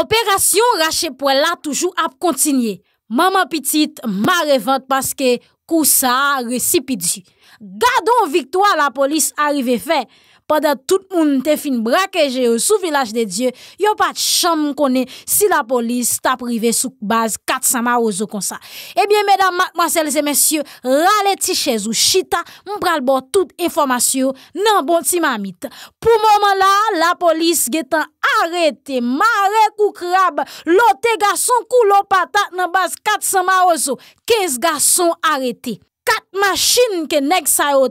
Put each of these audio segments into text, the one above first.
Operasyon rache po la toujou ap kontinye. Maman pitit ma revante paske kousa resipidu. Gado viktoa la polis arrive fey. padat tout moun te fin brakeje yo sou Vilaj de Diyo, yo pat chan moun kone si la polis ta prive souk baz 400 marouzo kon sa. Ebyen, eh medan, madman, selze, mensyou, rale ti chez ou chita, mpral bo tout informasyou nan bonti mamit. Po moun la, la polis getan arete, mare kou krab, lote gason kou lopata nan baz 400 marouzo, 15 gason arete. quatre machines que nèg sa yo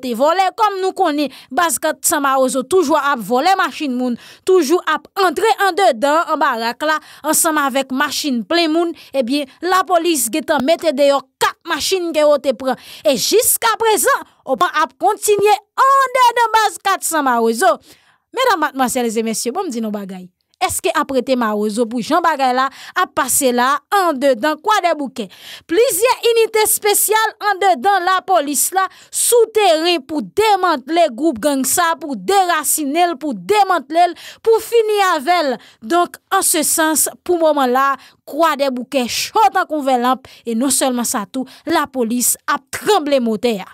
comme nous connais basket samaroso toujours a volé machine moun toujours a entré en dedans en baraque là ensemble avec machine plein moun eh bien la police en mette de quatre machines qui ont été prend et jusqu'à présent on pas a continuer en dedans 4. samaroso mesdames mademoiselles et messieurs bon me dit nos Eske aprete ma ozo pou Jean Bagay la ap pase la an de dan kwa de bouke. Plizye inite spesyal an de dan la polis la sou tere pou demantele group gang sa, pou derasinele, pou demantele, pou fini avel. Donk an se sens pou mouman la kwa de bouke chot an konve lamp e non selman sa tou la polis ap tremble mote ya.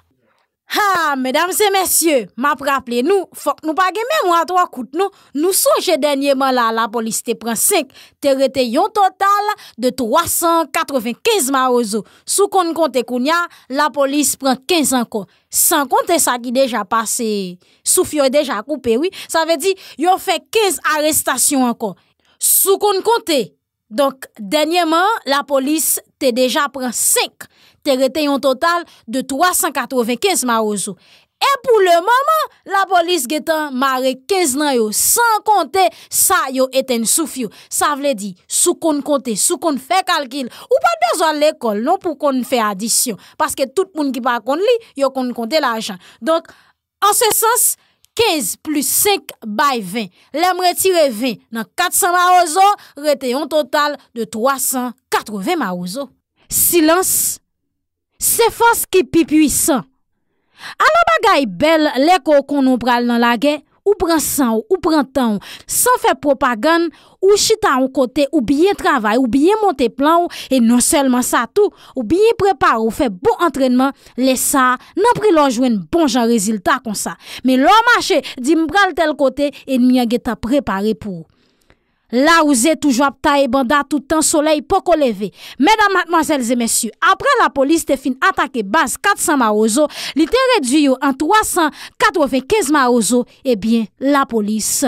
Ah, mesdames et messieurs, m'a rappelé nous, faut que nous pas même à trois coûte nous. Nous songe dernièrement là la police te prend 5, te rete yon total de 395 maozo. Sous qu'on compte kounya, la police prend 15 encore. Sans compter ça qui déjà passé, soufio déjà coupé oui, ça veut dire yon fait 15 arrestations encore. Sous qu'on compte donc, dernièrement, la police te déjà pris 5, te rete un total de 395 marozou. Et pour le moment, la police getan maré 15 nan sans sans ça, sa yo eten souf veut Ça vle di, sou kon konte, sou kon fè calcul. ou pas besoin l'école non pour kon addition. Parce que tout moun ki pa kon li, yo kon konte l'argent. Donc en ce sens, 15 plus 5 bay 20. Lèm retire 20 nan 400 ma ouzo, rete yon total de 380 ma ouzo. Silens, se fos ki pi puisan. Anan bagay bel lèk ou konon pral nan lagey, Ou pran san ou, ou pran tan ou, san fe propagan, ou chita an kote, ou biye travay, ou biye monte plan ou, e non selman sa tou, ou biye prepar ou fe bo antrenman, le sa, nan pri lo jwen bon jan reziltat kon sa. Me lo mache, di mbra l tel kote, en miya ge ta prepare pou ou. La ou zè toujwa ap ta e bandat toutan solei poko leve. Medan matman zèl zè mèsyou, apre la polis te fin atake baz 400 ma ozo, li te redvi yo an 385 ma ozo, ebyen la polis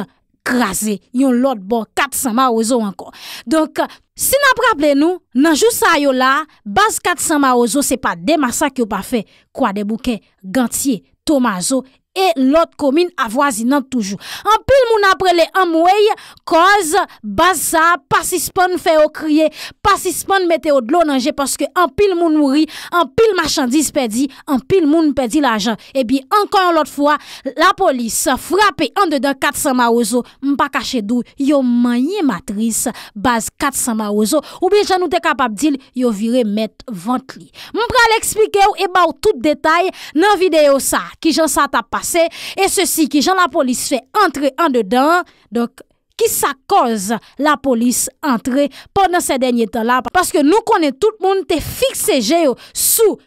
krasè yon lot bon 400 ma ozo ankon. Donk, si nan praple nou, nan jou sa yo la, baz 400 ma ozo se pa demasak yo pa fe kwa de bouke, gantye, to ma ozo, ebyen. e lot komine avwazinant toujou. An pil moun aprele an mwey, koz, baza, pasispon feyo kriye, pasispon meteo dlo nanje, paske an pil moun mouri, an pil machandise pedi, an pil moun pedi eh la jan. E bi, ankon lot fwa, la polis frape an dedan 400 maouzo, mpa kache dou, yo manye matris, baz 400 maouzo, ou bi jan nou te kapap dil, yo vire met 20 li. Mpral ekspike ou e eh bau tout detay, nan videyo sa, ki jan sa tap pa, E se si ki jan la polis fè entre an dedan, donk ki sa koz la polis entre podan se denye tan la, paske nou konen tout moun te fikseje yo sou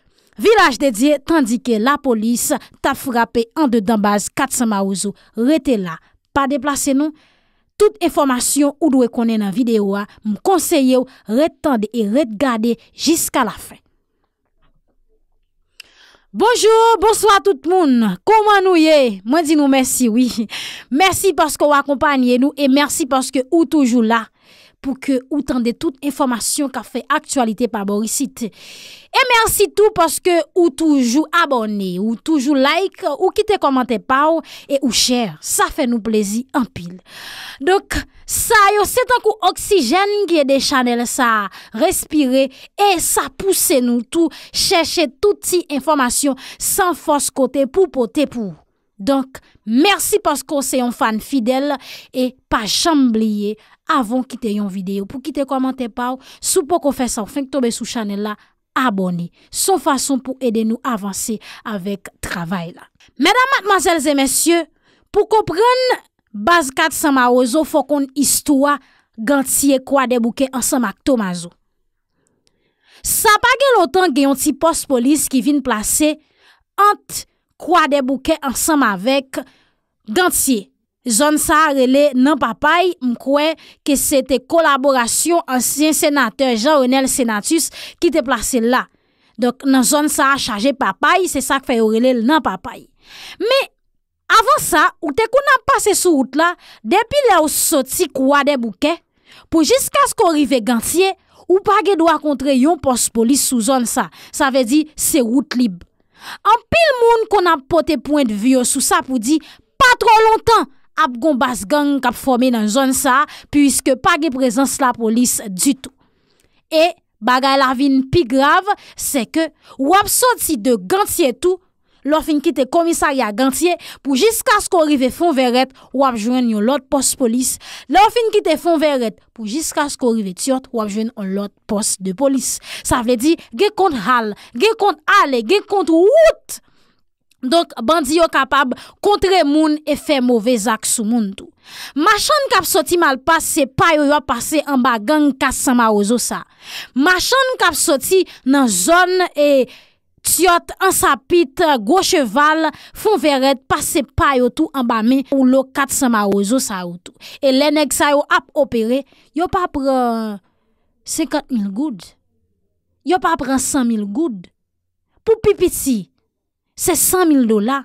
vilaj dedye, tandike la polis ta frapè an dedan baz 400 maouz ou rete la. Pa deplase nou, tout informasyon ou dwe konen nan videyo a, mou konseye yo retande e retgade jiska la fè. Bonjour, bonsoir tout le monde. Comment nous y Moi dis nous merci, oui. Merci parce que vous accompagnez nous et merci parce que vous toujours là. pou ke ou tende tout informasyon ka fe aktualite pa borisite. E mersi tou poske ou toujou abone, ou toujou like, ou kite komante pa ou, e ou share, sa fe nou plezi anpil. Dok, sa yo, se tankou oksijen ki e de chanel sa respire, e sa pouse nou tou chèche touti informasyon san fos kote pou pote pou. Donk, mersi pas kon se yon fan fidel e pa chambliye avon kite yon videyo. Pou kite komante pa ou, sou pou kon fè san fink tobe sou chanel la aboni. Son fason pou ede nou avansi avèk travay la. Mèdamat manselzè mèsyè, pou kon pren bas kat sa ma ozo fò kon istoua gant siye kwa debouke ansan mak to ma zo. Sa pa gen loutan gen yon ti pos polis ki vin plase ant kwa de bouke ansam avek gantye. Zon sa rele nan papay, mkwen ke se te kolaborasyon ansyen senatèr Jean-Renal Senatus ki te plase la. Dok nan zon sa a chaje papay, se sa ke fè yo rele nan papay. Me, avan sa, ou te konan pase sou route la, depi la ou soti kwa de bouke, pou jiska sko rive gantye, ou pa ge do akontre yon postpolis sou zon sa. Sa ve di se route libe. An pil moun kon ap pote point vyo sou sa pou di, pa tro lontan ap gon bas gang kap fome nan zon sa, pwiske pa ge prezans la polis du tou. E, bagay la vin pi grav, se ke wap soti de gant si etou, Lofin ki te komisari a gantye, pou jiska sko rive fon veret, wap jwen yon lot pos polis. Lofin ki te fon veret, pou jiska sko rive tiyot, wap jwen yon lot pos de polis. Sa vle di, ge kont hal, ge kont ale, ge kont wout. Donk bandi yo kapab kontre moun e fe mouvezak sou moun tou. Machan kap soti malpase, pa yo yo pase an bagan kasa ma ozo sa. Machan kap soti nan zon e... Siyot, ansapit, gocheval, fonvered, pase payotou, ambame, ou lo katsama ozo saoutou. E le nek sa yo ap opere, yo pa pran 50.000 goud. Yo pa pran 100.000 goud. Pou pipiti, se 100.000 dola.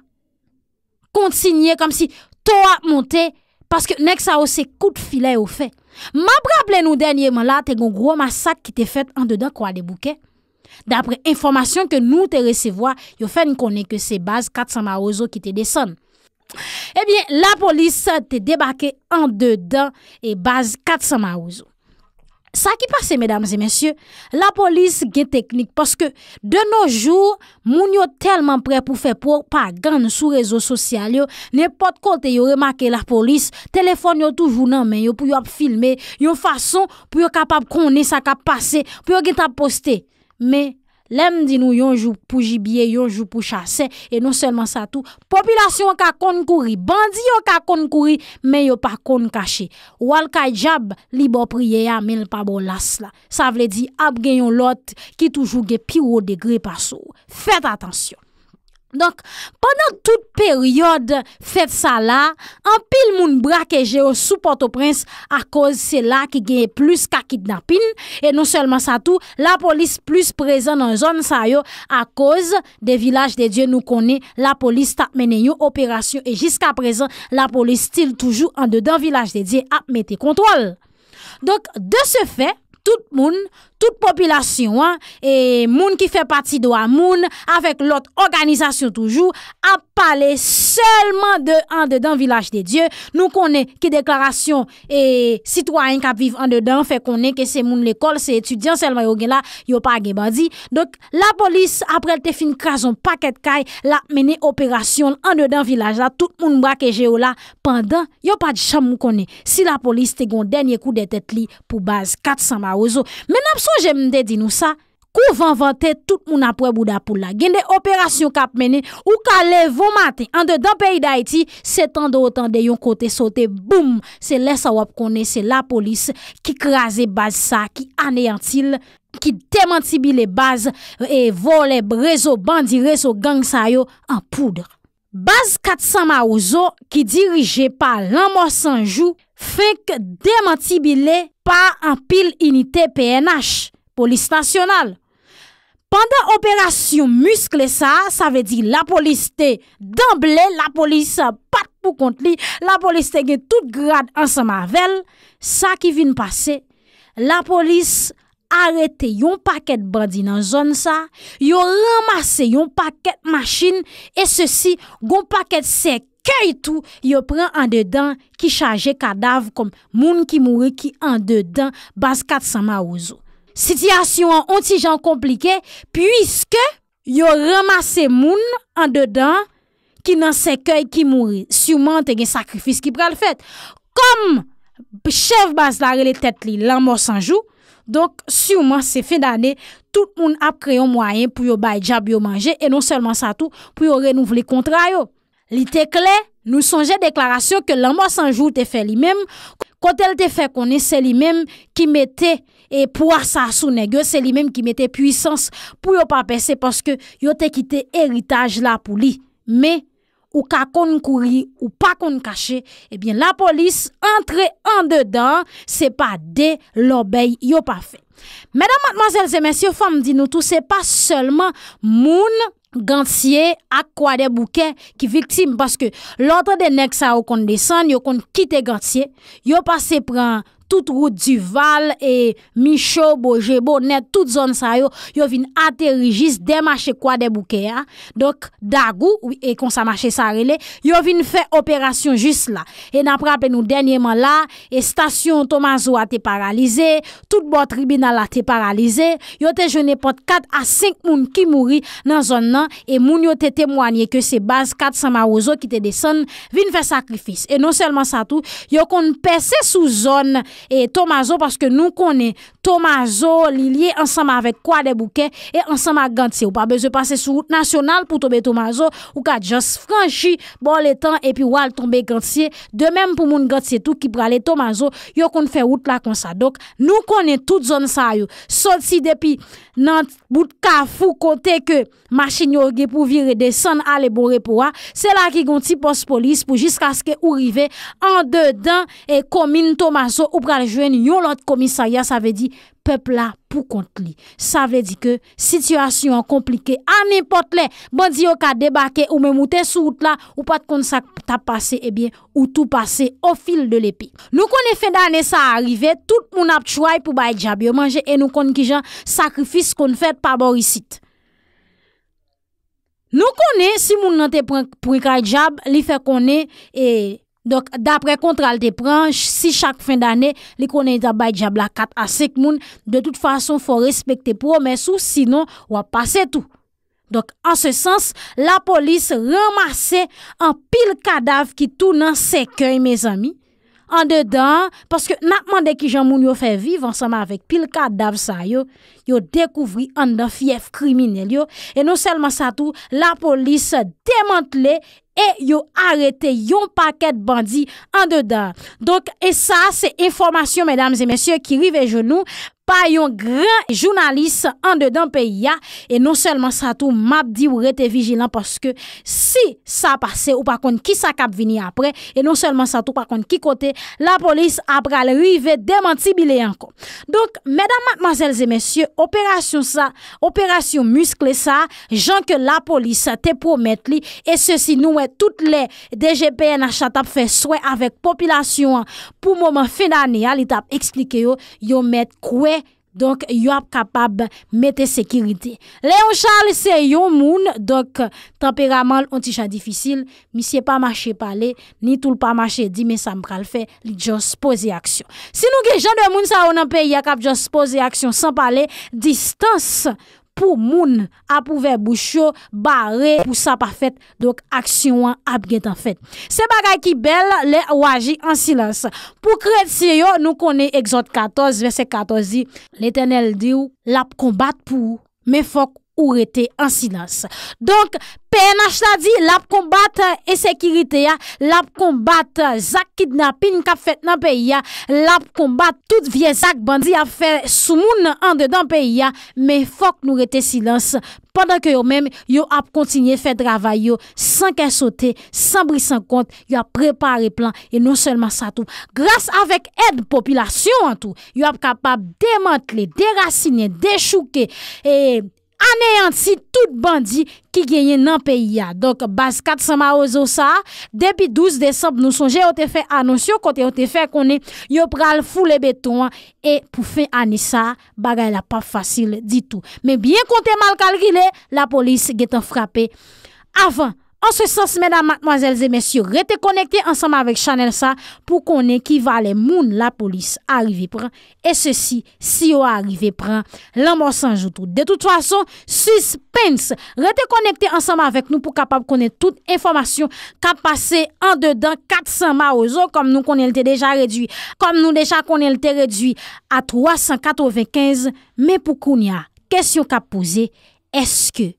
Kontsignye kom si to ap monte, paske nek sa yo se kout filay ou fe. Ma praple nou denye man la, te gon gro masak ki te fet an dedan kwa de bouke. Dapre informasyon ke nou te resevoa, yo fèn konen ke se base 400 marouzo ki te deson. Ebyen, la polis te debake an de dan e base 400 marouzo. Sa ki pase, medam zemensye, la polis gen teknik. Paske, de nou jour, moun yo telman pre pou fè pou pa gan sou rezo sosyal yo. Nè pot kon te yo remarke la polis, telefon yo toujou nan men yo pou yo ap filme. Yo fason pou yo kapap konen sa kap pase, pou yo gen tap poste. Men, lem di nou yonjou pou jibye, yonjou pou chase, e non selman sa tou, popilasyon ka konkouri, bandiyon ka konkouri, men yo pa konkache. Ou alka jab, libo priye ya men lpabo las la. Sa vle di, ap gen yon lot ki toujou ge piro de gri pa sou. Fet atensyon. Donc pendant toute période fait ça là en pile moun que j'ai au au prince à cause c'est là qui plus qu'à kidnapping. Et non seulement ça tout, la police plus présente dans zone ça yo à cause des villages de Dieu nous connaît, la police t'a mené une opération et jusqu'à présent la police style toujours en dedans village de Dieu à mettre contrôle. Donc, de ce fait, Tout moun, tout popilasyon, e moun ki fe pati do a moun, avek lot organizasyon toujou, a pale selman de an dedan vilaj de Diyo. Nou konen ki deklarasyon, sitwanyen e ka vive an dedan, fe konen ki se moun l'ekol, se etudyan selman yo gen la, yo pa ge badi. Dok la polis aprel te fin krason paket kay, la mene operasyon an dedan vilaj la, tout moun mwa ke je yo la, pandan yo pa di cham moun konen. Si la polis te gon denye kou de tet li pou baz 400 mwa, Men apso jemde di nou sa, kou van vante tout moun apwe bouda pou la Gen de operasyon kap meni, ou ka le vomati Ande dan peyi da iti, se tende otan de yon kote sote Boum, se lesa wap kone, se la polis ki kraze baz sa Ki aneyantil, ki temantibi le baz E vole brezo bandireso gang sayo anpoudre Baz 400 ma ouzo ki dirije pa l'amor sanjou fek demantibile pa an pil inite PNH, polis nasyonal. Pandan operasyon muskle sa, sa ve di la polis te damble, la polis pat pou kont li, la polis te ge tout grade an sa mavel, sa ki vin pase, la polis... arete yon paket bandi nan zon sa, yo ramase yon paket masin, e se si, yon paket se kèy tou, yo pren an dedan ki chaje kadav, kom moun ki moure ki an dedan, bas kat sa ma ouzo. Sityasyon an ontijan komplike, pwiske, yo ramase moun an dedan, ki nan se kèy ki moure, souman te gen sakrifis ki pral fèt. Kom, chev bas la re le tèt li, lan mò sanjou, Donk, souman se fin d'ane, tout moun ap kreyon mwayen pou yo bayja biyo manje, e non selman sa tou pou yo renouvle kontra yo. Li te kle, nou sonje deklarasyon ke la mwa sanjou te fe li mem, kote el te fe konen, se li mem ki mette e pwa sa sou negyo, se li mem ki mette puysans pou yo pa pese, paske yo te kite eritage la pou li. Me. ou ka kon kouri ou pa kon cache, eh bien la police entre en dedans, c'est pas de l'obé yo pas fait. Mesdames, mademoiselles et messieurs, femmes, dit nous tout, c'est pas seulement moun gantier aqua de des bouquets qui victime parce que l'autre des nexa au qu'on descend yo qu'on quitte gantier yo passé prend tout route du Val, Micho, Bojebo, net, tout zone sa yo, yo vin a te regis demache kwa de bouke ya. Dok, Dagou, e kon sa mache sa rele, yo vin fe operasyon jis la. E naprape nou denye man la, e stasyon Tomazo a te paralize, tout bo tribunal a te paralize, yo te jene pot kat a 5 moun ki mouri nan zone nan, e moun yo te temwanye ke se base kat Samaroso ki te desen, vin fe sakrifis. E non selman sa tou, yo kon pesse sou zone, e Tomazo paske nou konen Tomazo li liye ansama avek kwa de bouke e ansama gantye ou pa beze pase sou route nasyonal pou tobe Tomazo ou ka jas franchi bon le tan epi wale tombe gantye de mem pou moun gantye tou ki prale Tomazo yo konen fe route la konsa dok nou konen tout zon sa yo sol si depi nan boutka fou kote ke machin yoge pou vire de san alebore pou a, se la ki ganti pospolis pou jiska ske ou rive an dedan e komine Tomazo ou pou kade jwen yon lot komisaryan, sa ve di, pep la pou kont li. Sa ve di ke, sityasyon komplike, ane pot le, bandi yo ka debake, ou men mouten sou out la, ou pat kon sa tap pase, e bien, ou tou pase, ou fil de le pi. Nou kon e fè danè sa arive, tout moun ap chouay pou bay jab, yo manje, e nou kon ki jan, sakrifis kon fèt pa borisit. Nou kon e, si moun nan te prou kaj jab, li fè kon e, e, Dok, d'apre kontral te pranj, si chak fin d'ane, li konen za bay diabla kat asek moun, de tout fason, fò respekte promesou, sinon, wap pase tou. Dok, an se sens, la polis ramase an pil kadav ki tou nan se kèy, mes ami. An dedan, paske natman de ki jan moun yo fè viv ansama avèk pil kadav sa yo, yo dekouvri an da fief kriminel yo, e nou selman sa tou, la polis demantle, e yo arete yon paket bandi an de dan. E sa se informasyon, medam zemesye, ki rive jounou, pa yon gran jounalis an de dan pe ya, e non selman sa tou map di ou rete vijilan, paske si sa pase ou pakon ki sa kap vini apre, e non selman sa tou pakon ki kote, la polis apra le rive demanti bile anko. Donk, medam, mademazel zemesye, operasyon sa, operasyon muskle sa, jan ke la polis te promet li, e se si nou e tout le DGPNH tap fè souè avèk popilasyon pou momen fè nanè ya li tap eksplike yo, yo mèt kouè, donk yo ap kapab mètè sekiritè. Leon Charles se yo moun, donk temperamen l'onti chan difisil, misye pa mache pale, ni toul pa mache, di me sa m pral fè, li djons pose aksyon. Sinonke, jan de moun sa ou nan pe, ya kap djons pose aksyon san pale, distans pou pou moun ap pou ve boucho, bare pou sa pa fet, dok aksyon ap get an fet. Se bagay ki bel, le wajik an silans. Pou kred si yo, nou konen exot 14, verset 14 di, le tenel di ou, lap konbat pou, me fok ou rete en silans. Donk, PNH la di, la ap kombat esekirite ya, la ap kombat zak kidnapin kap fet nan peyi ya, la ap kombat non tout vie zak bandi ap fe soumoun nan an dedan peyi ya, men fok nou rete silans. Pendan ke yo men, yo ap kontinye fet dravay yo, sanke sote, sanbri san kont, yo ap prepare plan e non selman sa tou. Gras avèk ed popilasyon an tou, yo ap kapab demantle, derasine, deshuke, e... anayansi tout bandi ki genyen nan peyi ya. Donk, bas kat sa ma ozo sa, depi 12 desab nou sonje, ote fe anonsyo, kote ote fe konen, yo pral foule beton, e pou fe anisa, bagay la pa fasil di tou. Men bien kote mal kal rine, la polis getan frape. Afan, En ce sens, mesdames, mademoiselles et messieurs, restez connectés ensemble avec Chanel ça pour qu'on qui va les moun la police arriver prend. Et ceci, si on arrivez prend, l'amour sans tout. De toute façon, suspense. Restez connectés ensemble avec nous pour capable connaître toute information qu'a passé en dedans 400 maozo comme nous qu'on déjà réduit, comme nous déjà qu'on était réduit à 395, mais pour qu'on question qu'a posé, est-ce que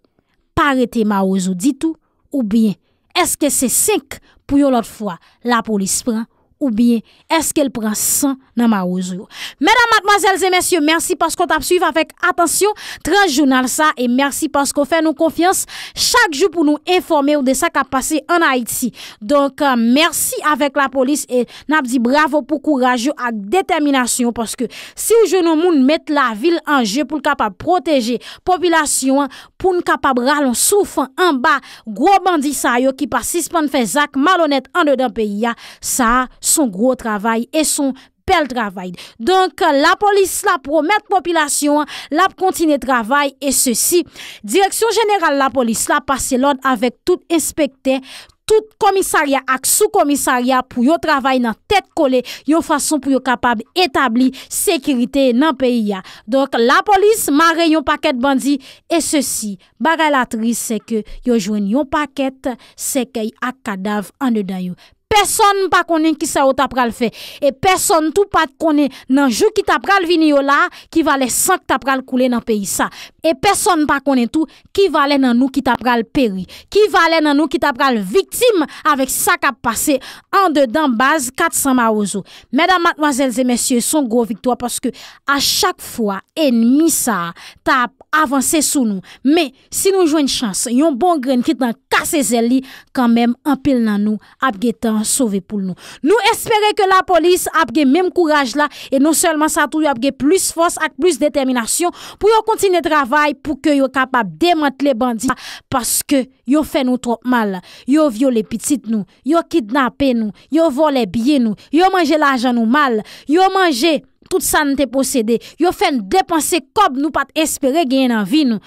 pas arrêter maozo dit tout? Ou bien, eske se 5 pou yo lot fwa la polis pe? ou bie eske el pran san nan ma ouzo yo. Mèdam, mademoiselles et mèsyon, mèsi pask kon tap suiv avèk atensyon transjounal sa e mèsi pask kon fè nou konfians chak jou pou nou informè ou desa ka pase an Haiti. Donk euh, mèsi avèk la polis e nap di bravo pou kouraj yo ak determinasyon pask ke si jounoun moun mèt la vil anje pou l kapab proteje popilasyon pou l kapab ralou soufan an ba gwo bandi sa yo ki pa sispan fè zak malonèt an de dan peyi ya sa son gro travay e son bel travay. Donk la polis la promet popilasyon, la kontine travay e se si. Direksyon general la polis la pase l'od avek tout inspektè, tout komisarya ak sou komisarya pou yo travay nan tèt kole, yo fason pou yo kapab etabli sekirite nan peyi ya. Donk la polis mare yon paket bandi e se si. Baral atris se ke yo jwen yon paket se ke ak kadav ane dan yon Personn pa konen ki sa ou tapral fe. E personn tou pat konen nan jou ki tapral vini yo la, ki vale sank tapral koule nan peyi sa. E personn pa konen tou, ki vale nan nou ki tapral peri. Ki vale nan nou ki tapral viktim, avek sa kap pase, an de dan baz 400 maouzo. Medan matwazelze mesye, son groviktwa, paske a chak fwa enmi sa, ta avanse sou nou. Me, si nou jwen chans, yon bon gren ki tan kase zel li, kan men apil nan nou apgetan, sauver pour nous. Nous espérons que la police a le même courage là et non seulement ça tout a plus force et plus détermination pour continuer le travail pour que soient capable de démanteler les bandits parce que yo fait nous trop mal, yo les petites nous, yo kidnappé nous, yo volé billets nous, yo mangé l'argent nous mal, yo mangé tout ça nous possédé, yo fait dépenser comme nous pas espérer gagner en vie nous.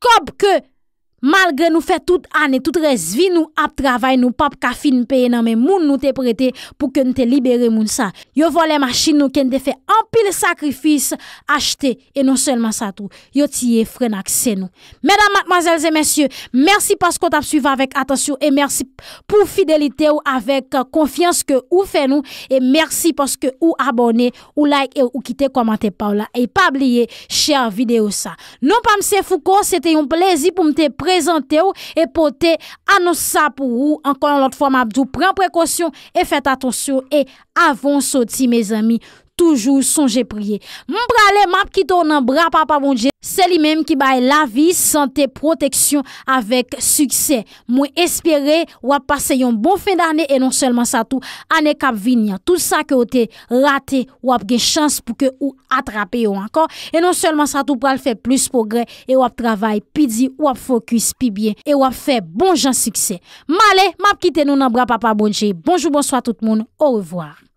Comme que Malgre nou fe tout ane, tout rezvi nou ap travay, nou pap kafin peye nan men moun nou te prete pou ke nou te libere moun sa. Yo vo le machin nou ke nou te fe ampil sakrifis achete e non selman sa tou. Yo tiye frenak se nou. Medan matmazelze mensyo, mersi paskou tap suiva vek atasyou e mersi pou fidelite ou avek konfians euh, ke ou fe nou e mersi paskou ou abone ou like ou kite komante pa ou la e pa bliye chè an videyo sa. Nou pamse fou kon, se te yon plezi pou mte prete. Prezente ou, epote, anons sa pou ou, ankon lout fom abdou, pren prekosyon, e fet atonsyon, e avonsoti, me zami. Toujou sonje priye. Mbra le map kito nan bra papabonje. Se li menm ki bay la vi, sante, proteksyon, avèk suksè. Mwen espere wap pase yon bon fin d'anè e non selman sa tou anè kap vinyan. Tout sa ke wote rate wap ge chans pou ke ou atrape yon ankon. E non selman sa tou pral fè plus progrè e wap travay, pidi, wap fokus, pibiè e wap fè bon jan suksè. Ma le map kite nou nan bra papabonje. Bonjou, bonsoi tout moun. Ou revoar.